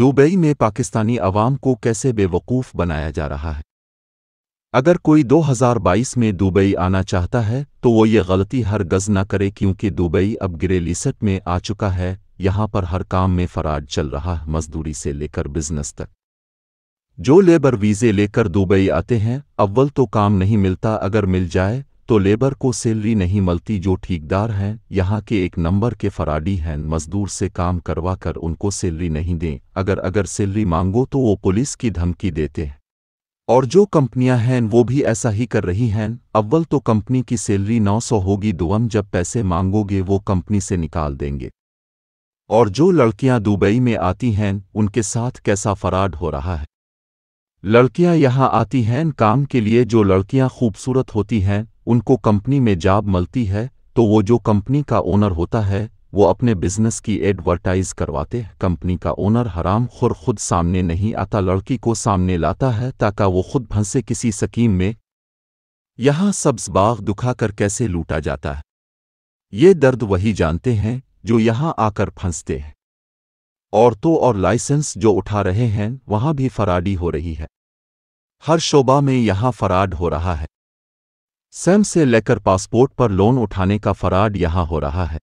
Dubai में पाकिस्तानी अवाम को कैसे बेवकूफ़ बनाया जा रहा है अगर कोई 2022 में दुबई आना चाहता है तो वो ये गलती हर गज न करे क्योंकि दुबई अब ग्रे लिसट में आ चुका है यहाँ पर हर काम में फराड चल रहा है मजदूरी से लेकर बिजनेस तक जो लेबर वीज़े लेकर दुबई आते हैं अव्वल तो काम नहीं मिलता अगर मिल जाए तो लेबर को सैलरी नहीं मिलती जो ठीकदार हैं यहाँ के एक नंबर के फराडी हैं मजदूर से काम करवा कर उनको सैलरी नहीं दें अगर अगर सैलरी मांगो तो वो पुलिस की धमकी देते हैं और जो कंपनियां हैं वो भी ऐसा ही कर रही हैं अव्वल तो कंपनी की सैलरी 900 होगी दुवम जब पैसे मांगोगे वो कंपनी से निकाल देंगे और जो लड़कियां दुबई में आती हैं उनके साथ कैसा फराड हो रहा है लड़कियां यहां आती हैं काम के लिए जो लड़कियां खूबसूरत होती हैं उनको कंपनी में जॉब मिलती है तो वो जो कंपनी का ओनर होता है वो अपने बिजनेस की एडवर्टाइज करवाते हैं कंपनी का ओनर हराम खुर खुद सामने नहीं आता लड़की को सामने लाता है ताकि वो खुद भंसे किसी सकीम में यहाँ सब्ज बाग दुखा कर कैसे लूटा जाता है ये दर्द वही जानते हैं जो यहाँ आकर फंसते हैं औरतों और लाइसेंस जो उठा रहे हैं वहाँ भी फराडी हो रही है हर शोबा में यहाँ फराड हो रहा है सैम से लेकर पासपोर्ट पर लोन उठाने का फराड यहां हो रहा है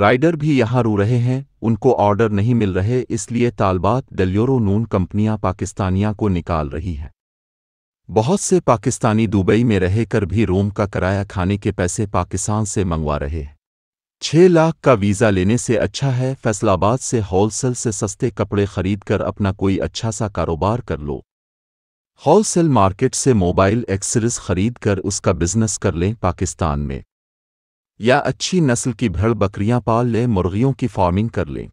राइडर भी यहां रू रहे हैं उनको ऑर्डर नहीं मिल रहे इसलिए तालबात डल्योरो नून कंपनियां पाकिस्तानिया को निकाल रही हैं बहुत से पाकिस्तानी दुबई में रहकर भी रोम का किराया खाने के पैसे पाकिस्तान से मंगवा रहे हैं छह लाख का वीज़ा लेने से अच्छा है फैसलाबाद से होलसेल से सस्ते कपड़े खरीद कर अपना कोई अच्छा सा कारोबार कर लो होलसेल मार्केट से मोबाइल एक्सेसरीज खरीद कर उसका बिजनेस कर लें पाकिस्तान में या अच्छी नस्ल की भेड़ बकरियां पाल लें मुर्गियों की फार्मिंग कर लें